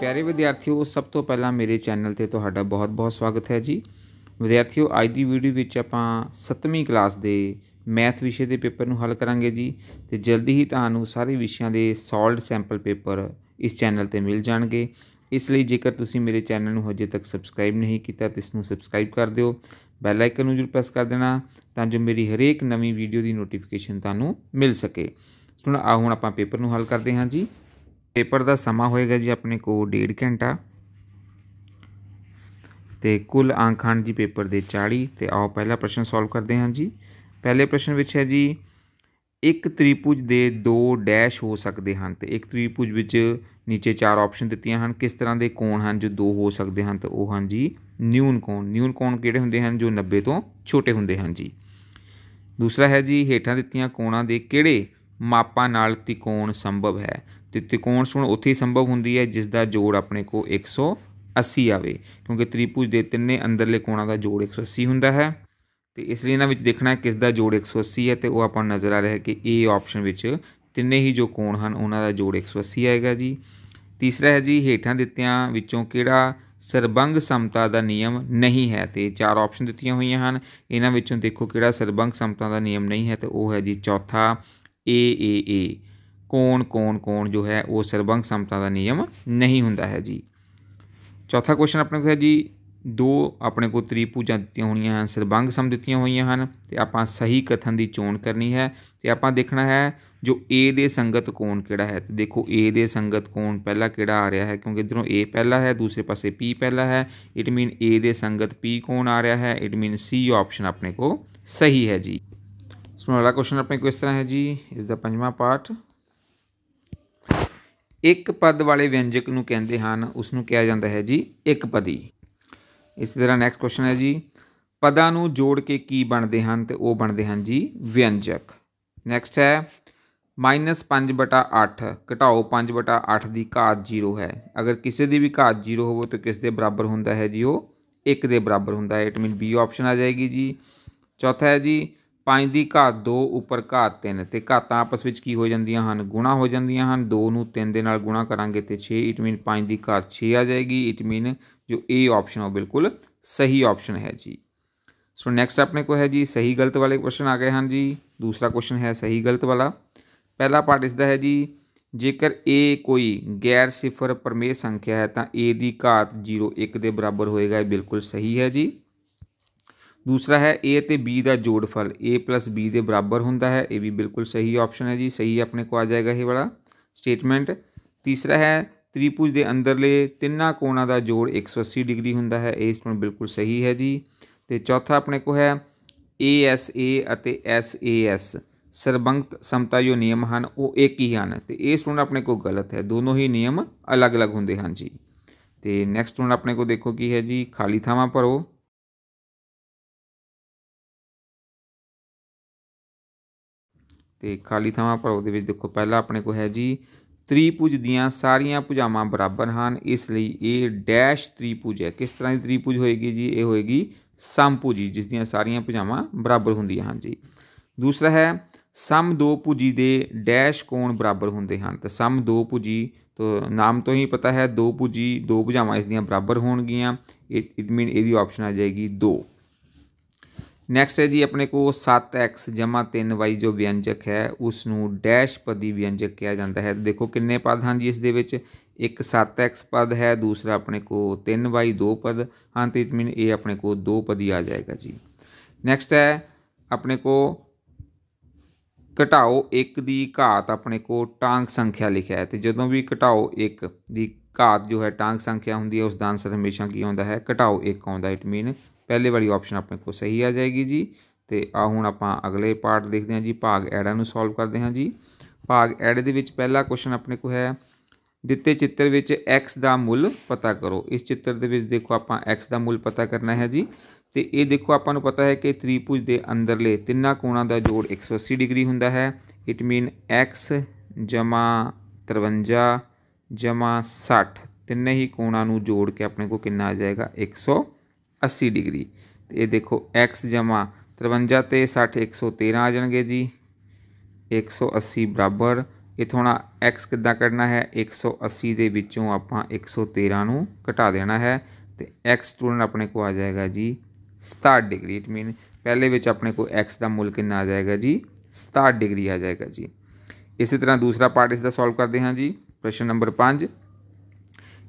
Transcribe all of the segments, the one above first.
ਪਿਆਰੇ ਵਿਦਿਆਰਥੀਓ ਸਭ ਤੋਂ ਪਹਿਲਾਂ ਮੇਰੇ ਚੈਨਲ ਤੇ ਤੁਹਾਡਾ ਬਹੁਤ-ਬਹੁਤ ਸਵਾਗਤ ਹੈ ਜੀ ਵਿਦਿਆਰਥੀਓ ਅੱਜ ਦੀ ਵੀਡੀਓ ਵਿੱਚ ਆਪਾਂ 7ਵੀਂ ਕਲਾਸ ਦੇ ਮੈਥ ਵਿਸ਼ੇ ਦੇ ਪੇਪਰ ਨੂੰ ਹੱਲ ਕਰਾਂਗੇ ਜੀ ਤੇ ਜਲਦੀ ਹੀ ਤੁਹਾਨੂੰ ਸਾਰੇ ਵਿਸ਼ਿਆਂ ਦੇ ਸੋਲਡ ਸੈਂਪਲ ਪੇਪਰ ਇਸ ਚੈਨਲ ਤੇ ਮਿਲ ਜਾਣਗੇ ਇਸ ਲਈ ਜੇਕਰ ਤੁਸੀਂ ਮੇਰੇ ਚੈਨਲ ਨੂੰ ਹਜੇ ਤੱਕ ਸਬਸਕ੍ਰਾਈਬ ਨਹੀਂ ਕੀਤਾ ਤਾਂ ਇਸ ਨੂੰ ਸਬਸਕ੍ਰਾਈਬ ਕਰ ਦਿਓ ਬੈਲ ਆਈਕਨ ਨੂੰ ਜ਼ਰੂਰ ਪ੍ਰੈਸ ਕਰ ਦੇਣਾ ਤਾਂ ਜੋ ਮੇਰੀ ਹਰੇਕ ਨਵੀਂ ਵੀਡੀਓ ਦੀ ਨੋਟੀਫਿਕੇਸ਼ਨ ਤੁਹਾਨੂੰ ਮਿਲ ਸਕੇ ਸੁਣ ਆ ਹੁਣ ਆਪਾਂ ਪੇਪਰ ਨੂੰ ਹੱਲ ਕਰਦੇ ਹਾਂ ਜੀ ਪੇਪਰ ਦਾ ਸਮਾਂ ਹੋਏਗਾ ਜੀ ਆਪਣੇ ਕੋ 1.5 ਘੰਟਾ ਤੇ ਕੁੱਲ ਅੰਕ ਹਨ ਜੀ ਪੇਪਰ ਦੇ 40 ਤੇ ਆਓ ਪਹਿਲਾ ਪ੍ਰਸ਼ਨ ਸੋਲਵ ਕਰਦੇ ਹਾਂ ਜੀ ਪਹਿਲੇ ਪ੍ਰਸ਼ਨ ਵਿੱਚ ਹੈ ਜੀ ਇੱਕ ਤ੍ਰਿਭੁਜ ਦੇ ਦੋ ਡੈਸ਼ ਹੋ ਸਕਦੇ ਹਨ ਤੇ ਇੱਕ ਤ੍ਰਿਭੁਜ ਵਿੱਚ ਨੀਚੇ ਚਾਰ ਆਪਸ਼ਨ ਦਿੱਤੀਆਂ ਹਨ ਕਿਸ ਤਰ੍ਹਾਂ ਦੇ ਕੋਣ ਹਨ ਜੋ ਦੋ ਹੋ ਸਕਦੇ ਹਨ ਤੇ ਉਹ ਹਨ ਜੀ ਨਿਊਨ ਕੋਣ ਨਿਊਨ ਕੋਣ ਕਿਹੜੇ ਹੁੰਦੇ ਹਨ ਜੋ 90 ਤੋਂ ਛੋਟੇ ਹੁੰਦੇ ਹਨ ਜੀ ਦੂਸਰਾ ਹੈ ਜੀ ਹੇਠਾਂ ਦਿੱਤੀਆਂ ਕੋਣਾਂ ਦੇ ਕਿਹੜੇ ਮਾਪਾਂ ਨਾਲ ਤਿਕੋਣ ਸੰਭਵ ਹੈ ਤੇ ਤ੍ਰਿਕੋਣ ਸੁਣ ਉੱਥੇ ਹੀ ਸੰਭਵ ਹੁੰਦੀ ਹੈ ਜਿਸ ਦਾ ਜੋੜ ਆਪਣੇ ਕੋ 180 ਆਵੇ ਕਿਉਂਕਿ ਤ੍ਰਿਭੁਜ ਦੇ ਤਿੰਨੇ ਅੰਦਰਲੇ ਕੋਣਾਂ ਦਾ ਜੋੜ 180 ਹੁੰਦਾ ਹੈ ਤੇ ਇਸ ਲਈ ਇਹਨਾਂ ਵਿੱਚ ਦੇਖਣਾ ਹੈ ਕਿਸ ਦਾ ਜੋੜ 180 ਹੈ ਤੇ ਉਹ ਆਪਾਂ ਨਜ਼ਰ ਆ ਰਿਹਾ ਹੈ ਕਿ A ਆਪਸ਼ਨ ਵਿੱਚ ਤਿੰਨੇ ਹੀ ਜੋ ਕੋਣ ਹਨ ਉਹਨਾਂ ਦਾ ਜੋੜ 180 ਆਏਗਾ ਜੀ ਤੀਸਰਾ ਹੈ ਜੀ ਹੇਠਾਂ ਦਿੱਤਿਆਂ ਵਿੱਚੋਂ ਕਿਹੜਾ ਸਰਬੰਗ ਸਮਤਾ ਦਾ ਨਿਯਮ ਨਹੀਂ ਹੈ ਤੇ ਚਾਰ ਆਪਸ਼ਨ ਦਿੱਤੀਆਂ ਹੋਈਆਂ ਹਨ ਇਹਨਾਂ ਵਿੱਚੋਂ ਦੇਖੋ ਕਿਹੜਾ ਸਰਬੰਗ ਸਮਤਾ ਦਾ ਨਿਯਮ ਨਹੀਂ ਹੈ ਤੇ ਉਹ ਹੈ ਜੀ ਚੌਥਾ ਏ ਏ ਏ ਕੋਣ ਕੋਣ ਕੋਣ ਜੋ ਹੈ ਉਹ ਸਰਬੰਗ ਸਮਤਾ ਦਾ ਨਿਯਮ ਨਹੀਂ ਹੁੰਦਾ ਹੈ ਜੀ ਚੌਥਾ ਕੁਐਸਚਨ ਆਪਣੇ ਕੋਲ ਹੈ ਜੀ ਦੋ ਆਪਣੇ ਕੋਲ ਤ੍ਰਿਪੂਜਾਂ ਦਿੱਤੀਆਂ ਹੋਣੀਆਂ ਹਨ ਸਰਬੰਗ ਸਮ ਦਿੱਤੀਆਂ ਹੋਈਆਂ ਹਨ ਤੇ ਆਪਾਂ ਸਹੀ ਕਥਨ ਦੀ ਚੋਣ ਕਰਨੀ ਹੈ ਤੇ ਆਪਾਂ ਦੇਖਣਾ ਹੈ ਜੋ A ਦੇ ਸੰਗਤ ਕੋਣ ਕਿਹੜਾ ਹੈ ਤੇ ਦੇਖੋ A ਦੇ ਸੰਗਤ ਕੋਣ ਪਹਿਲਾ ਕਿਹੜਾ ਆ ਰਿਹਾ ਹੈ ਕਿਉਂਕਿ ਇਧਰੋਂ A ਪਹਿਲਾ ਹੈ ਦੂਸਰੇ ਪਾਸੇ P ਪਹਿਲਾ ਹੈ ਇਟ ਮੀਨ A ਦੇ ਸੰਗਤ P ਕੋਣ ਆ ਰਿਹਾ ਹੈ ਇਟ ਮੀਨ C ਆਪਸ਼ਨ ਆਪਣੇ ਕੋ ਸਹੀ ਹੈ ਜੀ ਸੋ ਅਗਲਾ ਕੁਐਸਚਨ ਆਪਣੇ ਕੋ ਇਸ ਤਰ੍ਹਾਂ ਹੈ ਜੀ ਇਸ ਦਾ ਪੰਜਵਾਂ ਪਾਰਟ ਇੱਕ ਪਦ ਵਾਲੇ ਵਿਅੰਜਕ ਨੂੰ ਕਹਿੰਦੇ ਹਨ ਉਸ ਨੂੰ ਕਿਹਾ ਜਾਂਦਾ ਹੈ ਜੀ ਇੱਕ ਪਦੀ ਇਸ ਤਰ੍ਹਾਂ ਨੈਕਸਟ ਕੁਐਸਚਨ ਹੈ ਜੀ ਪਦਾਂ ਨੂੰ ਜੋੜ ਕੇ ਕੀ ਬਣਦੇ ਹਨ ਤੇ ਉਹ ਬਣਦੇ ਹਨ ਜੀ ਵਿਅੰਜਕ ਨੈਕਸਟ ਹੈ -5/8 ਘਟਾਓ 5/8 ਦੀ ਘਾਤ 0 ਹੈ ਅਗਰ ਕਿਸੇ ਦੀ ਵੀ ਘਾਤ 0 ਹੋਵੇ ਤਾਂ ਕਿਸ ਦੇ ਬਰਾਬਰ ਹੁੰਦਾ ਹੈ ਜੀ ਉਹ 1 ਦੇ ਬਰਾਬਰ ਹੁੰਦਾ ਹੈ ਇਟ ਮੀਨ ਬੀ ਆਪਸ਼ਨ ਆ ਜਾਏਗੀ ਜੀ ਚੌਥਾ ਹੈ ਜੀ 5 ਦੀ ਘਾਤ 2 ਉੱਪਰ ਘਾਤ 3 ਤੇ ਘਾਤਾਂ ਆਪਸ ਵਿੱਚ ਕੀ ਹੋ ਜਾਂਦੀਆਂ ਹਨ ਗੁਣਾ ਹੋ ਜਾਂਦੀਆਂ ਹਨ 2 ਨੂੰ 3 ਦੇ ਨਾਲ ਗੁਣਾ ਕਰਾਂਗੇ ਤੇ 6 ਇਟ ਮੀਨ 5 ਦੀ ਘਾਤ 6 ਆ ਜਾਏਗੀ ਇਟ ਮੀਨ ਜੋ A ਆਪਸ਼ਨ ਉਹ ਬਿਲਕੁਲ ਸਹੀ ਆਪਸ਼ਨ ਹੈ ਜੀ ਸੋ ਨੈਕਸਟ ਆਪਣੇ ਕੋ ਹੈ ਜੀ ਸਹੀ ਗਲਤ ਵਾਲੇ ਕੁਐਸਚਨ ਆ ਗਏ ਹਨ ਜੀ ਦੂਸਰਾ ਕੁਐਸਚਨ ਹੈ ਸਹੀ ਗਲਤ ਵਾਲਾ ਪਹਿਲਾ ਪਾਰਟ ਇਸ ਦਾ ਹੈ ਜੀ ਜੇਕਰ A ਕੋਈ ਗੈਰ ਸਿਫਰ ਪਰਮੇਯ ਸੰਖਿਆ ਹੈ ਤਾਂ A ਦੀ ਘਾਤ 0 1 ਦੇ ਬਰਾਬਰ ਹੋਏਗਾ ਇਹ ਬਿਲਕੁਲ ਸਹੀ ਹੈ ਜੀ दूसरा है ए ते बी का जोड़फल ए प्लस बी के बराबर होंगे है ये भी बिल्कुल सही ऑप्शन है जी सही अपने को आ जाएगा यह वाला स्टेटमेंट तीसरा है त्रिपुज के अंदरले तिना कोणा का जोड़ एक सौ अस्सी डिग्री होंगे है इस स्टेटमेंट बिल्कुल सही है जी तो चौथा अपने को है A S S A S सरबंत समता जो नियम हैं वो एक ही हैं तो इस स्टूडेंट अपने को गलत है दोनों ही नियम अलग अलग होंगे हैं जी तो नैक्सट हूँ अपने को देखो की है जी खाली थावान भरो ਤੇ ਖਾਲੀ ਥਾਵਾਂ ਭਰੋ ਦੇ ਵਿੱਚ ਦੇਖੋ ਪਹਿਲਾ ਆਪਣੇ ਕੋ ਹੈ ਜੀ ਤ੍ਰਿਭੁਜ ਦੀਆਂ ਸਾਰੀਆਂ ਭੁਜਾਵਾਂ ਬਰਾਬਰ ਹਨ ਇਸ ਲਈ ਇਹ ਡੈਸ਼ ਤ੍ਰਿਭੁਜ ਹੈ ਕਿਸ ਤਰ੍ਹਾਂ ਦੀ ਤ੍ਰਿਭੁਜ ਹੋਏਗੀ ਜੀ ਇਹ ਹੋਏਗੀ ਸਮਭੁਜੀ ਜਿਸ ਦੀਆਂ ਸਾਰੀਆਂ ਭੁਜਾਵਾਂ ਬਰਾਬਰ ਹੁੰਦੀਆਂ ਹਨ ਜੀ ਦੂਸਰਾ ਹੈ ਸਮ ਦੋ ਭੁਜੀ ਦੇ ਡੈਸ਼ ਕੋਣ ਬਰਾਬਰ ਹੁੰਦੇ ਹਨ ਤਾਂ ਸਮ ਦੋ ਭੁਜੀ ਤੋਂ ਨਾਮ ਤੋਂ ਹੀ ਪਤਾ ਹੈ ਦੋ ਭੁਜੀ ਦੋ ਭੁਜਾਵਾਂ ਇਸ ਦੀਆਂ ਬਰਾਬਰ ਹੋਣਗੀਆਂ ਇਟ ਮੀਨ ਇਹਦੀ ਆਪਸ਼ਨ ਆ ਜਾਏਗੀ 2 ਨੈਕਸਟ ਹੈ ਜੀ ਆਪਣੇ ਕੋ 7x 3y ਜੋ ਵਿਅੰਜਕ ਹੈ ਉਸ ਨੂੰ ਡੈਸ਼ ਪਦੀ ਵਿਅੰਜਕ ਕਿਹਾ ਜਾਂਦਾ ਹੈ ਦੇਖੋ ਕਿੰਨੇ ਪਦ ਹਨ ਜੀ ਇਸ ਦੇ ਵਿੱਚ ਇੱਕ 7x ਪਦ ਹੈ ਦੂਸਰਾ ਆਪਣੇ ਕੋ 3y ਦੋ ਪਦ ਹਾਂ ਤੇ ਇਟ ਮੀਨ ਇਹ ਆਪਣੇ ਕੋ ਦੋ ਪਦੀ ਆ ਜਾਏਗਾ ਜੀ ਨੈਕਸਟ ਹੈ ਆਪਣੇ ਕੋ ਘਟਾਓ 1 ਦੀ ਘਾਤ ਆਪਣੇ ਕੋ ਟਾਂਗ ਸੰਖਿਆ ਲਿਖਿਆ ਹੈ ਤੇ ਜਦੋਂ ਵੀ ਘਟਾਓ 1 ਦੀ ਘਾਤ ਜੋ ਹੈ ਟਾਂਗ ਸੰਖਿਆ ਹੁੰਦੀ ਹੈ ਉਸ ਦਾ ਆਨਸਰ ਹਮੇਸ਼ਾ ਕੀ ਆਉਂਦਾ ਹੈ ਘਟਾਓ 1 ਆਉਂਦਾ ਇਟ ਮੀਨ ਪਹਿਲੇ ਵਾਲੀ ਆਪਸ਼ਨ ਆਪਣੇ ਕੋਲ ਸਹੀ ਆ ਜਾਏਗੀ ਜੀ ਤੇ ਆ ਹੁਣ ਆਪਾਂ ਅਗਲੇ ਪਾਰਟ ਦੇਖਦੇ ਹਾਂ ਜੀ ਭਾਗ ਐੜਾ ਨੂੰ ਸੋਲਵ ਕਰਦੇ ਹਾਂ ਜੀ ਭਾਗ ਐੜੇ ਦੇ ਵਿੱਚ ਪਹਿਲਾ ਕੁਐਸਚਨ ਆਪਣੇ ਕੋਲ ਹੈ ਦਿੱਤੇ ਚਿੱਤਰ ਵਿੱਚ x ਦਾ ਮੁੱਲ ਪਤਾ ਕਰੋ ਇਸ ਚਿੱਤਰ ਦੇ ਵਿੱਚ ਦੇਖੋ ਆਪਾਂ x ਦਾ ਮੁੱਲ ਪਤਾ ਕਰਨਾ ਹੈ ਜੀ ਤੇ ਇਹ ਦੇਖੋ ਆਪਾਂ ਨੂੰ ਪਤਾ ਹੈ ਕਿ ਤ੍ਰਿਭੁਜ ਦੇ ਅੰਦਰਲੇ ਤਿੰਨਾਂ ਕੋਣਾਂ ਦਾ ਜੋੜ 180 ਡਿਗਰੀ ਹੁੰਦਾ ਹੈ ਇਟ ਮੀਨ x 53 60 ਤਿੰਨੇ ਹੀ ਕੋਣਾਂ ਨੂੰ ਜੋੜ ਕੇ ਆਪਣੇ ਕੋ ਕਿੰਨਾ ਆ ਜਾਏਗਾ 100 80 ਡਿਗਰੀ ਤੇ ਇਹ ਦੇਖੋ x 53 ਤੇ 60 113 ਆ ਜਾਣਗੇ ਜੀ 180 ਬਰਾਬਰ ਇਥੋਂ ਆ x ਕਿੱਦਾਂ ਕੱਢਣਾ ਹੈ 180 ਦੇ ਵਿੱਚੋਂ ਆਪਾਂ 113 ਨੂੰ ਘਟਾ ਦੇਣਾ ਹੈ ਤੇ x ਸਟੂਡੈਂਟ ਆਪਣੇ ਕੋ ਆ ਜਾਏਗਾ ਜੀ 60 ਡਿਗਰੀ ਇਟ ਮੀਨ ਪਹਿਲੇ ਵਿੱਚ ਆਪਣੇ ਕੋ x ਦਾ ਮੁੱਲ ਕਿੰਨਾ ਆ ਜਾਏਗਾ ਜੀ 60 ਡਿਗਰੀ ਆ ਜਾਏਗਾ ਜੀ ਇਸੇ ਤਰ੍ਹਾਂ ਦੂਸਰਾ ਪਾਰਟ ਇਸ ਦਾ ਸੋਲਵ ਕਰਦੇ ਹਾਂ ਜੀ ਪ੍ਰਸ਼ਨ ਨੰਬਰ 5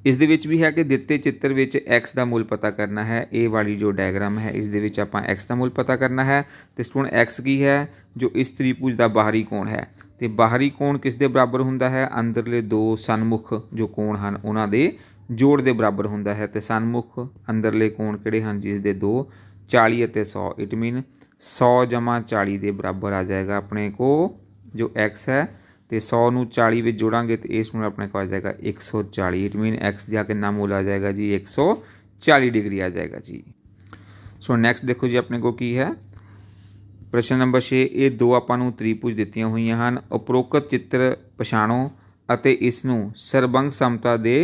ਇਸ ਦੇ ਵਿੱਚ ਵੀ ਹੈ ਕਿ ਦਿੱਤੇ ਚਿੱਤਰ ਵਿੱਚ x ਦਾ ਮੁੱਲ ਪਤਾ ਕਰਨਾ ਹੈ ਇਹ ਵਾਲੀ ਜੋ ਡਾਇਗਰਾਮ ਹੈ ਇਸ ਦੇ ਵਿੱਚ ਆਪਾਂ x ਦਾ ਮੁੱਲ ਪਤਾ ਕਰਨਾ ਹੈ ਤੇ ਸਟੂਡੈਂਟ x ਕੀ ਹੈ ਜੋ ਇਸ ਤ੍ਰਿਭੁਜ ਦਾ ਬਾਹਰੀ ਕੋਣ ਹੈ ਤੇ ਬਾਹਰੀ ਕੋਣ ਕਿਸ ਦੇ ਬਰਾਬਰ ਹੁੰਦਾ ਹੈ ਅੰਦਰਲੇ ਦੋ ਸਨਮੁਖ ਜੋ ਕੋਣ ਹਨ ਉਹਨਾਂ ਦੇ ਜੋੜ ਦੇ ਬਰਾਬਰ ਹੁੰਦਾ ਹੈ ਤੇ ਸਨਮੁਖ ਅੰਦਰਲੇ ਕੋਣ ਕਿਹੜੇ ਹਨ ਜਿਸ ਦੇ ਦੋ 40 ਅਤੇ 100 ਇਟ ਮੀਨ 100 40 ਦੇ ਬਰਾਬਰ ਆ ਜਾਏਗਾ ਆਪਣੇ ਕੋ ਜੋ x ਹੈ ਤੇ 100 ਨੂੰ 40 ਵਿੱਚ ਜੋੜਾਂਗੇ ਤੇ ਇਸ ਨੂੰ ਆਪਣੇ ਕੋਲ ਆ ਜਾਏਗਾ 140 ਇਟ ਮੀਨ x ਦਾ ਕਿੰਨਾ ਮੂਲ ਆ ਜਾਏਗਾ ਜੀ 140 ਡਿਗਰੀ ਆ ਜਾਏਗਾ ਜੀ ਸੋ ਨੈਕਸਟ ਦੇਖੋ ਜੀ ਆਪਣੇ ਕੋ ਕੀ ਹੈ ਪ੍ਰਸ਼ਨ ਨੰਬਰ 6 ਇਹ ਦੋ ਆਪਾਂ ਨੂੰ ਤ੍ਰਿਭੁਜ ਦਿੱਤੀਆਂ ਹੋਈਆਂ ਹਨ ਉਪਰੋਕਤ ਚਿੱਤਰ ਪਛਾਣੋ ਅਤੇ ਇਸ ਨੂੰ ਸਰਬੰਗ ਸਮਤਾ ਦੇ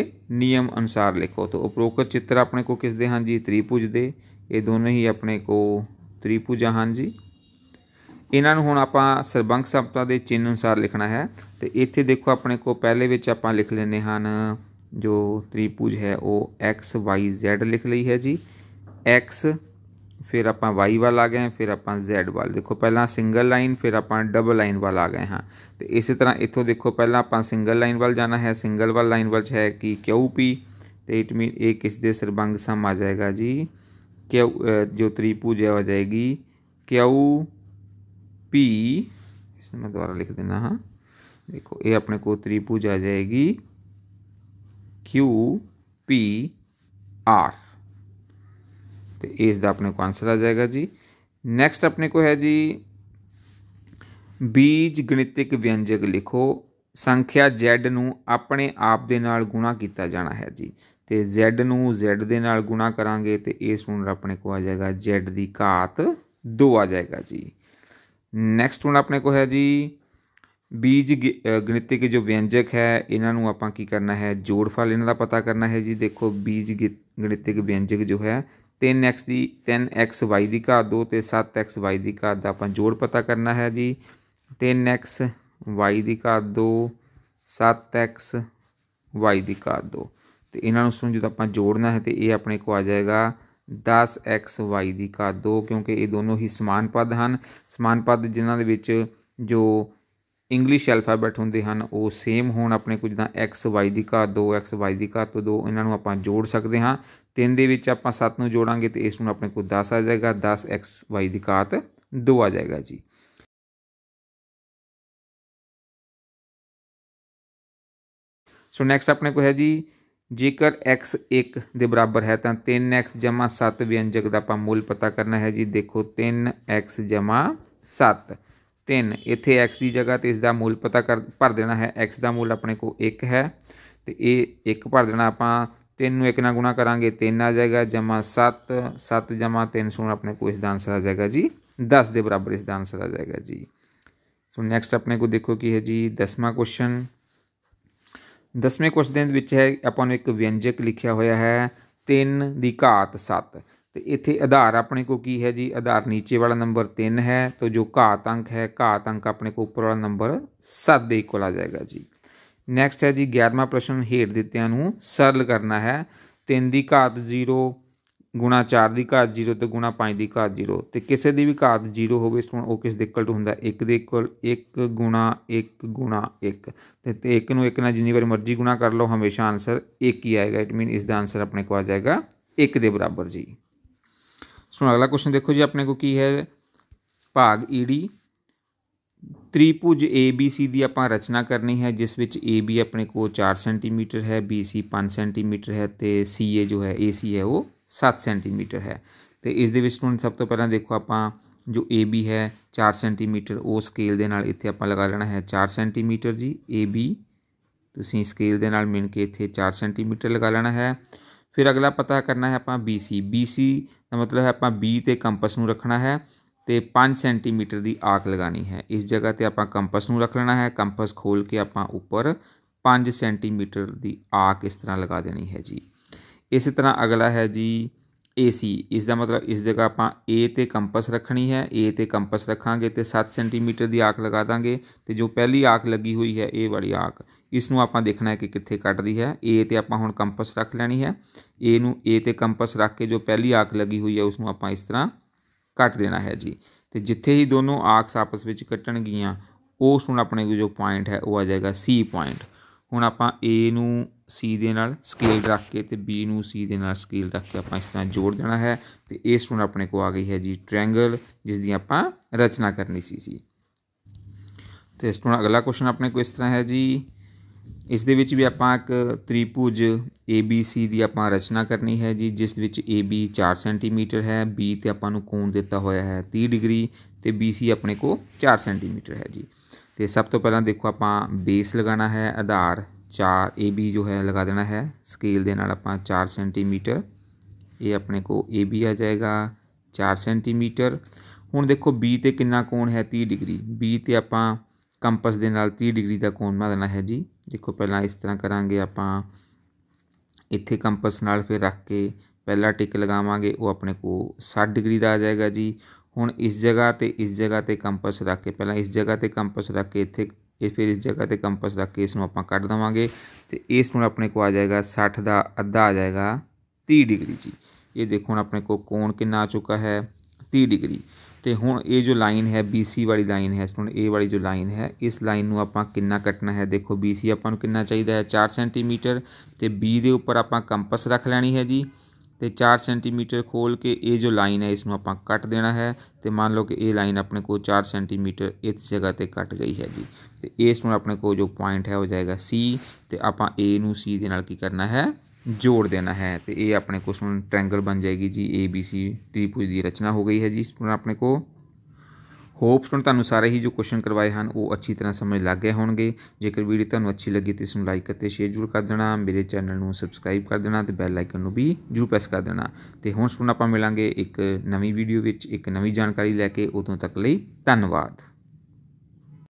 ਨਿਯਮ ਅਨੁਸਾਰ ਲਿਖੋ ਤਾਂ ਉਪਰੋਕਤ ਚਿੱਤਰ ਆਪਣੇ ਕੋ ਕਿਸ ਦੇ ਹਨ ਜੀ ਤ੍ਰਿਭੁਜ ਦੇ ਇਹ ਦੋਨੇ ਹੀ ਆਪਣੇ ਕੋ ਤ੍ਰਿਭੁਜ ਹਨ ਜੀ ਇਹਨਾਂ ਨੂੰ ਹੁਣ ਆਪਾਂ ਸਰਬੰਗ ਸ਼ਬਦਾਂ ਦੇ ਚਿੰਨ ਅਨੁਸਾਰ ਲਿਖਣਾ ਹੈ ਤੇ ਇੱਥੇ ਦੇਖੋ ਆਪਣੇ ਕੋ ਪਹਿਲੇ ਵਿੱਚ ਆਪਾਂ ਲਿਖ ਲੈਨੇ ਹਨ ਜੋ ਤ੍ਰਿਪੂਜ ਹੈ ਉਹ x y z ਲਿਖ ਲਈ ਹੈ ਜੀ x ਫਿਰ ਆਪਾਂ y ਵੱਲ ਆ ਗਏ ਫਿਰ ਆਪਾਂ z ਵੱਲ ਦੇਖੋ ਪਹਿਲਾਂ ਸਿੰਗਲ ਲਾਈਨ ਫਿਰ ਆਪਾਂ ਡਬਲ ਲਾਈਨ ਵੱਲ ਆ ਗਏ ਹਾਂ ਤੇ ਇਸੇ ਤਰ੍ਹਾਂ ਇੱਥੋਂ ਦੇਖੋ ਪਹਿਲਾਂ ਆਪਾਂ ਸਿੰਗਲ ਲਾਈਨ ਵੱਲ ਜਾਣਾ ਹੈ ਸਿੰਗਲ ਵੱਲ ਲਾਈਨ ਵੱਲ ਹੈ ਕਿ QP ਤੇ ਇਟ ਮੀਨ ਇਹ ਕਿਸ ਦੇ ਸਰਬੰਗ ਸਮ ਆ ਜਾਏਗਾ ਜੀ ਕਿ ਜੋ ਤ੍ਰਿਪੂਜ ਹੈ ਹੋ ਜਾਏਗੀ ਕਿਉ पी इसमें मैं दोबारा लिख देना हाँ देखो ये अपने को त्रिभुज आ जाएगी क्यू पी आर तो ये इसका अपने को आंसर आ जाएगा जी नेक्स्ट अपने को है जी ਬੀਜ ਗਣਿਤਿਕ ਵਿਅੰਜਕ ਲਿਖੋ ਸੰਖਿਆ z ਨੂੰ ਆਪਣੇ ਆਪ ਦੇ ਨਾਲ ਗੁਣਾ ਕੀਤਾ ਜਾਣਾ ਹੈ ਜੀ ਤੇ z ਨੂੰ z ਦੇ ਨਾਲ ਗੁਣਾ ਕਰਾਂਗੇ ਤੇ ਇਸ ਨੂੰ ਆਪਣੇ ਕੋ ਆ ਜਾਏਗਾ z ਦੀ ਘਾਤ 2 ਆ ਜਾਏਗਾ ਜੀ ਨੈਕਸਟ ਹੁਣ ਆਪਣੇ ਕੋ ਹੈ ਜੀ ਬੀਜ ਗਣਿਤਿਕ ਜੋ ਵਿਅੰਜਕ ਹੈ ਇਹਨਾਂ ਨੂੰ ਆਪਾਂ ਕੀ ਕਰਨਾ ਹੈ ਜੋੜਫਲ ਇਹਨਾਂ ਦਾ ਪਤਾ ਕਰਨਾ ਹੈ ਜੀ ਦੇਖੋ ਬੀਜ ਗਣਿਤਿਕ ਵਿਅੰਜਕ ਜੋ ਹੈ 3x ਦੀ 3xy ਦੀ ਘਾਤ 2 ਤੇ 7xy ਦੀ ਘਾਤ ਦਾ ਆਪਾਂ ਜੋੜ ਪਤਾ ਕਰਨਾ ਹੈ ਜੀ 3xy ਦੀ ਘਾਤ 2 7xy ਦੀ ਘਾਤ 2 ਤੇ ਇਹਨਾਂ ਨੂੰ ਜਦੋਂ ਆਪਾਂ ਜੋੜਨਾ ਹੈ ਤੇ ਇਹ ਆਪਣੇ ਕੋ ਆ ਜਾਏਗਾ 10xy ਦੀ ਘਾਤ 2 ਕਿਉਂਕਿ ਇਹ ਦੋਨੋਂ ਹੀ ਸਮਾਨ ਪਦ ਹਨ ਸਮਾਨ ਪਦ ਜਿਨ੍ਹਾਂ ਦੇ ਵਿੱਚ ਜੋ ਇੰਗਲਿਸ਼ ਐਲਫਾਬੈਟ ਹੁੰਦੇ ਹਨ ਉਹ ਸੇਮ ਹੋਣ ਆਪਣੇ ਕੁਝ ਤਾਂ xy ਦੀ ਘਾਤ 2 ਦੀ ਘਾਤ 2 ਇਹਨਾਂ ਨੂੰ ਆਪਾਂ ਜੋੜ ਸਕਦੇ ਹਾਂ 3 ਦੇ ਵਿੱਚ ਆਪਾਂ 7 ਨੂੰ ਜੋੜਾਂਗੇ ਤੇ ਇਸ ਨੂੰ ਆਪਣੇ ਕੋਲ 10 ਆ ਜਾਏਗਾ 10xy ਦੀ ਘਾਤ 2 ਆ ਜਾਏਗਾ ਜੀ ਸੋ ਨੈਕਸਟ ਆਪਣੇ ਕੋਲ ਹੈ ਜੀ जेकर एक्स एक दे बराबर है तो तीन एक्स जमा सत्त व्यंजक का अपना मुल पता करना है जी देखो तीन एक्स जमा सत्त तीन इतने एक्स की जगह तो इसका मूल पता कर भर देना है एक्स का मूल अपने को एक है तो ये एक भर देना आप तीन एक ना गुणा करा तीन आ जाएगा जमा सत्त सत्त जमा तीन सुन अपने को इसका आंसर आ जाएगा जी दस के बराबर इसका आंसर आ जाएगा जी सो नैक्सट अपने को देखो कि है जी दसवें क्वेश्चन ਦਸਵੇਂ ਕੁਐਸਚਨ ਦੇ ਵਿੱਚ ਹੈ ਆਪਾਂ ਨੂੰ ਇੱਕ ਵਿਅੰਜਕ ਲਿਖਿਆ ਹੋਇਆ ਹੈ 3 ਦੀ ਘਾਤ 7 ਤੇ ਇੱਥੇ ਆਧਾਰ ਆਪਣੇ ਕੋ ਕੀ ਹੈ ਜੀ ਆਧਾਰ ਨੀਚੇ ਵਾਲਾ ਨੰਬਰ 3 ਹੈ ਤਾਂ ਜੋ ਘਾਤ ਅੰਕ ਹੈ ਘਾਤ ਅੰਕ ਆਪਣੇ ਕੋ ਉੱਪਰ ਵਾਲਾ ਨੰਬਰ 7 ਦੇ ਇਕੁਅਲ ਆ ਜਾਏਗਾ ਜੀ ਨੈਕਸਟ ਹੈ ਜੀ 11ਵਾਂ ਪ੍ਰਸ਼ਨ ਹੇਠ ਦਿੱਤਿਆਂ ਨੂੰ ਸਰਲ ਕਰਨਾ ਹੈ 3 ਦੀ ਘਾਤ 0 ਗੁਣਾ 4 ਦੀ ਘਾਤ 0 ਤੇ ਗੁਣਾ 5 ਦੀ ਘਾਤ 0 ਤੇ ਕਿਸੇ ਦੀ ਵੀ ਘਾਤ 0 ਹੋਵੇ ਇਸ ਤੋਂ ਉਹ ਕਿਸ ਦੇ ਇਕੁਅਲ ਟੂ ਹੁੰਦਾ 1 ਦੇ ਇਕੁਅਲ 1 ਗੁਣਾ 1 ਗੁਣਾ 1 ਤੇ ਤੇ 1 ਨੂੰ 1 ਨਾਲ ਜਿੰਨੀ ਵਾਰ ਮਰਜ਼ੀ ਗੁਣਾ ਕਰ ਲਓ ਹਮੇਸ਼ਾ ਆਨਸਰ 1 ਹੀ ਆਏਗਾ ਇਟ ਮੀਨ ਇਸ ਦਾ ਆਨਸਰ ਆਪਣੇ ਕੋਲ ਆ ਜਾਏਗਾ 1 ਦੇ ਬਰਾਬਰ ਜੀ ਸੋ ਅਗਲਾ ਕੁਐਸਚਨ ਦੇਖੋ ਜੀ ਆਪਣੇ ਕੋਲ ਕੀ ਹੈ ਭਾਗ ED ਤ੍ਰਿਭੁਜ ABC ਦੀ ਆਪਾਂ ਰਚਨਾ ਕਰਨੀ ਹੈ ਜਿਸ ਵਿੱਚ AB ਆਪਣੇ ਕੋਲ 4 ਸੈਂਟੀਮੀਟਰ ਹੈ BC 5 ਸੈਂਟੀਮੀਟਰ ਹੈ ਤੇ CA ਜੋ ਹੈ AC ਹੈ ਉਹ 7 ਸੈਂਟੀਮੀਟਰ ਹੈ ਤੇ ਇਸ ਦੇ ਵਿੱਚ ਸਟੂਡੈਂਟ ਸਭ ਤੋਂ ਪਹਿਲਾਂ ਦੇਖੋ ਆਪਾਂ ਜੋ AB ਹੈ 4 ਸੈਂਟੀਮੀਟਰ ਉਹ ਸਕੇਲ ਦੇ ਨਾਲ ਇੱਥੇ ਆਪਾਂ ਲਗਾ ਲੈਣਾ ਹੈ 4 ਸੈਂਟੀਮੀਟਰ ਜੀ AB ਤੁਸੀਂ ਸਕੇਲ ਦੇ ਨਾਲ ਮਿਣ ਕੇ ਇੱਥੇ 4 ਸੈਂਟੀਮੀਟਰ ਲਗਾ ਲੈਣਾ ਹੈ ਫਿਰ ਅਗਲਾ ਪਤਾ ਕਰਨਾ ਹੈ ਆਪਾਂ BC BC ਦਾ ਮਤਲਬ ਹੈ ਆਪਾਂ B ਤੇ ਕੰਪਸ ਨੂੰ ਰੱਖਣਾ ਹੈ ਤੇ 5 ਸੈਂਟੀਮੀਟਰ ਦੀ ਆਕ ਲਗਾਣੀ ਹੈ ਇਸ ਜਗ੍ਹਾ ਤੇ ਆਪਾਂ ਕੰਪਸ ਨੂੰ ਰੱਖ ਲੈਣਾ ਹੈ ਕੰਪਸ ਖੋਲ ਕੇ ਆਪਾਂ ਉੱਪਰ 5 ਸੈਂਟੀਮੀਟਰ ਦੀ ਆਕ ਇਸ ਤਰ੍ਹਾਂ ਲਗਾ ਦੇਣੀ ਹੈ ਜੀ ਇਸੇ ਤਰ੍ਹਾਂ ਅਗਲਾ ਹੈ ਜੀ AC ਇਸ ਦਾ ਮਤਲਬ ਇਸ ਜਗ੍ਹਾ ਆਪਾਂ A ਤੇ ਕੰਪਸ ਰੱਖਣੀ ਹੈ A ਤੇ ਕੰਪਸ ਰੱਖਾਂਗੇ ਤੇ 7 ਸੈਂਟੀਮੀਟਰ ਦੀ ਆਕ ਲਗਾ ਦਾਂਗੇ ਤੇ ਜੋ ਪਹਿਲੀ ਆਕ ਲੱਗੀ ਹੋਈ ਹੈ ਇਹ ਵਾਲੀ ਆਕ ਇਸ ਨੂੰ ਆਪਾਂ ਦੇਖਣਾ ਹੈ ਕਿ ਕਿੱਥੇ ਕੱਟਦੀ ਹੈ A ਤੇ ਆਪਾਂ ਹੁਣ ਕੰਪਸ ਰੱਖ ਲੈਣੀ ਹੈ A ਨੂੰ A ਤੇ ਕੰਪਸ ਰੱਖ ਕੇ ਜੋ ਪਹਿਲੀ ਆਕ ਲੱਗੀ ਹੋਈ ਹੈ ਉਸ ਨੂੰ ਆਪਾਂ ਇਸ ਤਰ੍ਹਾਂ ਕੱਟ ਦੇਣਾ ਹੈ ਜੀ ਤੇ ਜਿੱਥੇ ਹੀ ਦੋਨੋਂ ਆਕਸ ਆਪਸ ਵਿੱਚ ਕੱਟਣਗੀਆਂ ਉਸ ਨੂੰ ਆਪਣੇ ਜੋ ਪੁਆਇੰਟ ਹੈ ਉਹ ਆ ਜਾਏਗਾ C ਪੁਆਇੰਟ ਹੁਣ ਆਪਾਂ A ਨੂੰ C ਦੇ ਨਾਲ ਸਕੇਲ ਰੱਖ ਕੇ ਤੇ B ਨੂੰ C ਦੇ ਨਾਲ ਸਕੇਲ ਰੱਖ ਕੇ ਆਪਾਂ ਇਸ ਤਰ੍ਹਾਂ ਜੋੜ ਦੇਣਾ ਹੈ ਤੇ ਇਹ ਸਟੂਡੈਂਟ ਆਪਣੇ ਕੋ ਆ ਗਈ ਹੈ ਜੀ ਟ੍ਰਾਇੰਗਲ ਜਿਸ ਦੀ ਆਪਾਂ ਰਚਨਾ ਕਰਨੀ ਸੀ ਸੀ ਤੇ ਇਸ ਤੋਂ ਅਗਲਾ ਕੁਐਸਚਨ ਆਪਣੇ ਕੋ ਇਸ ਤਰ੍ਹਾਂ ਹੈ ਜੀ ਇਸ ਦੇ ਵਿੱਚ ਵੀ ਆਪਾਂ ਇੱਕ ਤ੍ਰਿਭੁਜ ABC ਦੀ ਆਪਾਂ ਰਚਨਾ ਕਰਨੀ ਹੈ ਜੀ ਜਿਸ ਵਿੱਚ AB 4 ਸੈਂਟੀਮੀਟਰ ਹੈ B ਤੇ ਆਪਾਂ ਨੂੰ ਕੋਣ ਦਿੱਤਾ ਹੋਇਆ ਹੈ 30 ਡਿਗਰੀ ਤੇ BC ਆਪਣੇ ਕੋ 4 ਸੈਂਟੀਮੀਟਰ ਹੈ ਜੀ तो सब तो पहला देखो आप बेस लगाना है आधार चार ए बी जो है लगा देना है स्केल दे आप चार सेंटीमीटर ये अपने को ए बी आ जाएगा चार सेंटीमीटर हूँ देखो बी तो किन्ना कोण है तीह डिग्री बी तो आप कंपस के नाल तीह डिग्री का कोण बना देना है जी देखो पहला इस तरह करा आप इतें कंपस नाल फिर रख के पहला टिक लगावे वो अपने को सठ डिग्री का आ जाएगा जी ਹੁਣ ਇਸ ਜਗ੍ਹਾ ਤੇ ਇਸ ਜਗ੍ਹਾ ਤੇ ਕੰਪਸ ਰੱਖ ਕੇ ਪਹਿਲਾਂ ਇਸ ਜਗ੍ਹਾ ਤੇ ਕੰਪਸ ਰੱਖ ਕੇ ਇੱਥੇ ਇਹ ਫਿਰ ਇਸ ਜਗ੍ਹਾ ਤੇ ਕੰਪਸ ਰੱਖ ਕੇ ਇਸ ਨੂੰ ਆਪਾਂ ਕੱਢ ਦਵਾਂਗੇ ਤੇ ਇਸ ਨੂੰ ਆਪਣੇ ਕੋ ਆ ਜਾਏਗਾ 60 ਦਾ ਅੱਧਾ ਆ ਜਾਏਗਾ 30 ਡਿਗਰੀ ਜੀ ਇਹ ਦੇਖੋ ਹੁਣ ਆਪਣੇ ਕੋ ਕੋਣ ਕਿੰਨਾ ਆ ਚੁੱਕਾ ਹੈ 30 ਡਿਗਰੀ ਤੇ ਹੁਣ ਇਹ ਜੋ ਲਾਈਨ ਹੈ BC ਵਾਲੀ ਲਾਈਨ ਹੈ ਸਟੂਡੈਂਟ ਇਹ ਵਾਲੀ ਜੋ ਲਾਈਨ ਹੈ ਇਸ ਲਾਈਨ ਨੂੰ ਆਪਾਂ ਕਿੰਨਾ ਕੱਟਣਾ ਹੈ ਦੇਖੋ BC ਆਪਾਂ ਨੂੰ ਕਿੰਨਾ ਚਾਹੀਦਾ ਹੈ 4 ਸੈਂਟੀਮੀਟਰ ਤੇ B ਦੇ ਉੱਪਰ ਆਪਾਂ ਕੰਪਸ ਰੱਖ ਲੈਣੀ ਹੈ ਜੀ ਤੇ 4 ਸੈਂਟੀਮੀਟਰ ਖੋਲ ਕੇ ਇਹ ਜੋ ਲਾਈਨ ਹੈ ਇਸ ਨੂੰ ਆਪਾਂ ਕੱਟ ਦੇਣਾ ਹੈ ਤੇ ਮੰਨ ਲਓ ਕਿ ਇਹ ਲਾਈਨ ਆਪਣੇ ਕੋਲ 4 ਸੈਂਟੀਮੀਟਰ ਇਸ ਜਗ੍ਹਾ ਤੇ ਕੱਟ ਗਈ ਹੈ ਜੀ ਤੇ ਇਸ ਨੂੰ ਆਪਣੇ ਕੋਲ ਜੋ ਪੁਆਇੰਟ ਹੈ ਹੋ ਜਾਏਗਾ C ਤੇ ਆਪਾਂ A ਨੂੰ C ਦੇ ਨਾਲ ਕੀ ਕਰਨਾ ਹੈ ਜੋੜ ਦੇਣਾ ਹੈ ਤੇ ਇਹ ਆਪਣੇ ਕੋਲ ਸੁਣ ਟ੍ਰਾਇੰਗਲ ਬਣ ਜਾਏਗੀ ਜੀ ABC ਤ੍ਰਿਭੁਜ ਦੀ ਰਚਨਾ ਹੋ ਗਈ ਹੈ ਜੀ ਇਸ ਨੂੰ ਆਪਣੇ ਕੋਲ ਹੋਪਸ ਸਟੂਡੈਂਟ ਤੁਹਾਨੂੰ ਸਾਰੇ ਹੀ ਜੋ ਕੁਐਸਚਨ ਕਰਵਾਏ ਹਨ ਉਹ ਅੱਛੀ ਤਰ੍ਹਾਂ ਸਮਝ ਲੱਗ ਗਏ ਹੋਣਗੇ ਜੇਕਰ ਵੀਡੀਓ ਤੁਹਾਨੂੰ ਅੱਛੀ ਲੱਗੀ ਤੇ ਇਸ ਨੂੰ ਲਾਈਕ ਅਤੇ ਸ਼ੇਅਰ ਜ਼ਰੂਰ ਕਰ ਦੇਣਾ ਮੇਰੇ ਚੈਨਲ ਨੂੰ ਸਬਸਕ੍ਰਾਈਬ ਕਰ ਦੇਣਾ ਤੇ ਬੈਲ ਆਈਕਨ ਨੂੰ ਵੀ ਜ਼ਰੂਰ ਪ੍ਰੈਸ ਕਰ ਦੇਣਾ ਤੇ ਹੁਣ ਸਟੂਡੈਂਟ ਆਪਾਂ ਮਿਲਾਂਗੇ ਇੱਕ ਨਵੀਂ ਵੀਡੀਓ ਵਿੱਚ ਇੱਕ ਨਵੀਂ ਜਾਣਕਾਰੀ ਲੈ ਕੇ ਉਦੋਂ ਤੱਕ ਲਈ ਧੰਨਵਾਦ